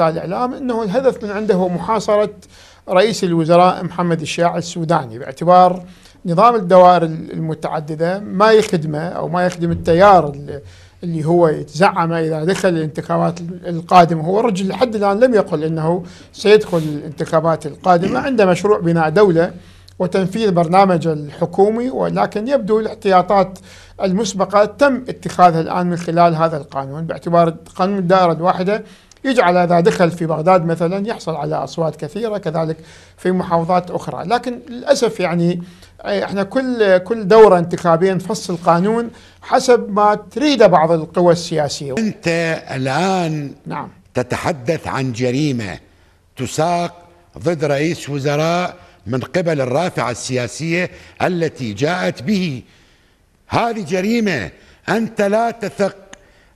الإعلام أنه الهدف من عنده هو محاصرة رئيس الوزراء محمد الشياع السوداني باعتبار نظام الدوائر المتعددة ما يخدمه أو ما يخدم التيار اللي هو يتزعم إذا دخل الانتخابات القادمة هو الرجل لحد الآن لم يقل أنه سيدخل الانتخابات القادمة عنده مشروع بناء دولة وتنفيذ برنامج الحكومي ولكن يبدو الاحتياطات المسبقة تم اتخاذها الآن من خلال هذا القانون باعتبار قانون الدائرة الواحدة يجعل إذا دخل في بغداد مثلا يحصل على أصوات كثيرة كذلك في محافظات أخرى لكن للأسف يعني إيه، احنا كل كل دوره انتخابيه نفصل القانون حسب ما تريده بعض القوى السياسيه. انت الان نعم تتحدث عن جريمه تساق ضد رئيس وزراء من قبل الرافعه السياسيه التي جاءت به. هذه جريمه انت لا تثق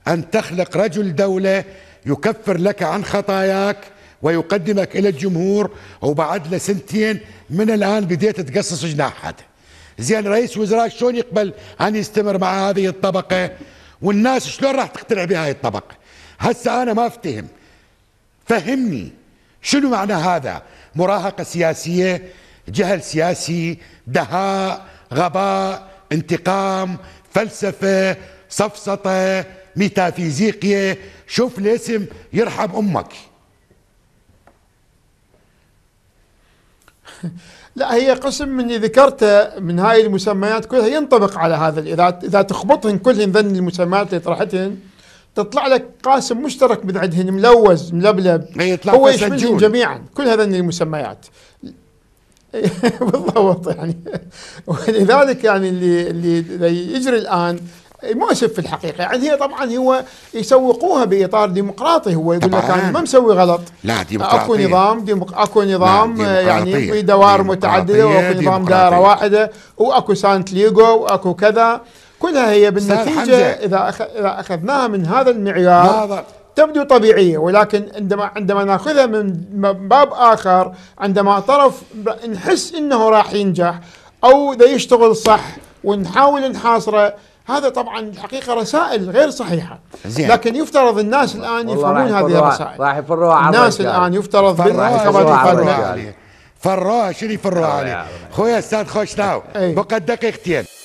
ان تخلق رجل دوله يكفر لك عن خطاياك ويقدمك الى الجمهور وبعد لسنتين من الان بديت تقصص جناح هذا زين رئيس وزراء شلون يقبل ان يستمر مع هذه الطبقه والناس شلون راح تقتنع بهاي الطبقه هسه انا ما افتهم فهمني شنو معنى هذا مراهقه سياسيه جهل سياسي دهاء غباء انتقام فلسفه سفسطه ميتافيزيقيا شوف الاسم يرحم امك لا هي قسم من اللي ذكرته من هاي المسميات كلها ينطبق على هذا اذا اذا تخبطهن كلهن ذن المسميات اللي طرحتهن تطلع لك قاسم مشترك من عندهن ملوز ملبلب يطلع هو يشملهم جميعا كل هذن المسميات بالضبط يعني ولذلك يعني اللي اللي يجري الان إيه، مؤسف في الحقيقه يعني هي طبعا هو يسوقوها باطار ديمقراطي هو يقول لك انا ما مسوي غلط لا ديمقراطية اكو نظام ديمق... اكو نظام آه، يعني في دوائر متعدده واكو نظام دائره واحده واكو سانت ليجو واكو كذا كلها هي بالنتيجه اذا أخ... اذا اخذناها من هذا المعيار تبدو طبيعية ولكن عندما عندما ناخذها من باب آخر عندما طرف نحس انه راح ينجح او اذا يشتغل صح ونحاول نحاصره هذا طبعا الحقيقه رسائل غير صحيحه زين. لكن يفترض الناس الان يفهمون هذه الرسائل راح يفروها الناس الان يفترض فروها شنو يفروها عليه خويا استاذ خوش ناو إيه. بقى دقيقتين